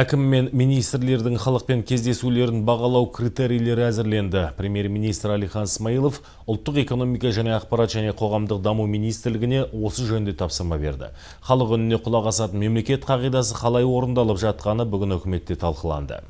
Әкім мен министрлердің халықпен кездесулерін бағалау критерийлері әзірленді. Премьер-министр Алихан Смайылов ұлттық экономика және ақпарат және қоғамдық даму министрлігіне осы жөнде тапсырма берді. Халық үніне құлақ асатын мемлекет қағидасы қалай орындалып жатқаны бүгін үкіметте талқыланды.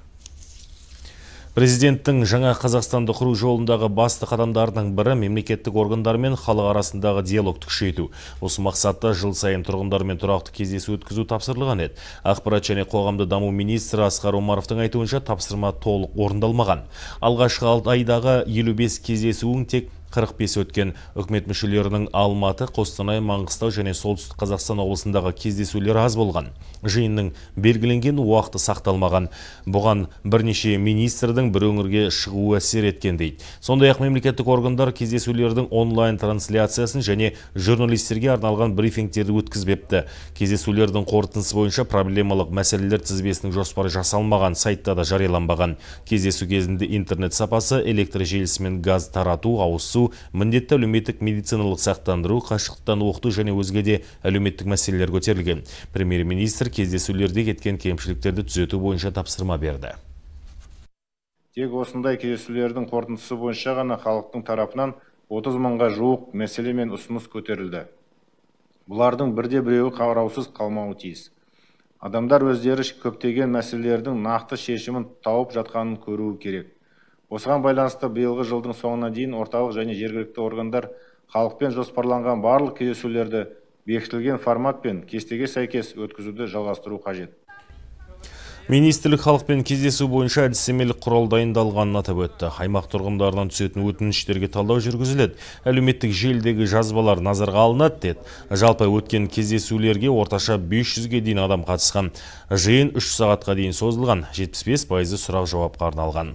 Президенттің жаңа Қазақстанды құру жолындағы басты қадамдарының бірі мемлекеттік органдар мен халық арасындағы диалогты күшейту. Осы мақсатта жыл сайын тұрғындармен тұрақты кездесу өткізу тапсырылған еді. Ақпарат және қоғамды даму министрі Асқар Омаровтың айтуынша тапсырма толық орындалмаған. Алғашқы 6 айдағы 55 кездесуің тек 45 өткен үкімет мүшелерінің Алматы, Қостанай, Маңғыстау және Солтүстік Қазақстан облысындағы кездесулер аз болған. Жиынның белгіленген уақыты сақталмаған. Бұған бірнеше министрдің бір өңірге шығуы әсер еткен дейді. Сондай-ақ мемлекеттік органдар кездесулердің онлайн трансляциясын және журналистерге арналған брифингтерді өткізбепті. Кездесулердің қорытындысы бойынша проблемалық мәселелер тізбесінің жоспары жасалмаған сайтта да жарияланбаған. Кездесу кезінде интернет сапасы, электр желісі мен газ тарату, ауыз міндетті әлеуметтік медициналық сақтандыру қашықтықтан оқыту және өзге де әлеуметтік мәселелер көтерілген премьер министр кездесулерде кеткен кемшіліктерді түзету бойынша тапсырма берді тек осындай кездесулердің қорытындысы бойынша ғана халықтың тарапынан 30 мыңға жуық мәселе мен ұсыныс көтерілді бұлардың бірде біреуі қараусыз қалмауы тиіс адамдар өздері көптеген мәселелердің нақты шешімін тауып жатқанын көруі керек осыған байланысты биылғы жылдың соңына дейін орталық және жергілікті органдар халықпен жоспарланған барлық кездесулерді бекітілген формат пен кестеге сәйкес өткізуді жалғастыру қажет министрлік халықпен кездесу бойынша әдістемелік құрал дайындалғанын атап өтті аймақ тұрғындарынан түсетін өтініштерге талдау жүргізіледі әлеуметтік желідегі жазбалар назарға алынады деді жалпы өткен кездесулерге орташа 500-ге дейін адам қатысқан жиын үш сағатқа дейін созылған 75 пайызы сұрақ жауапқа арналған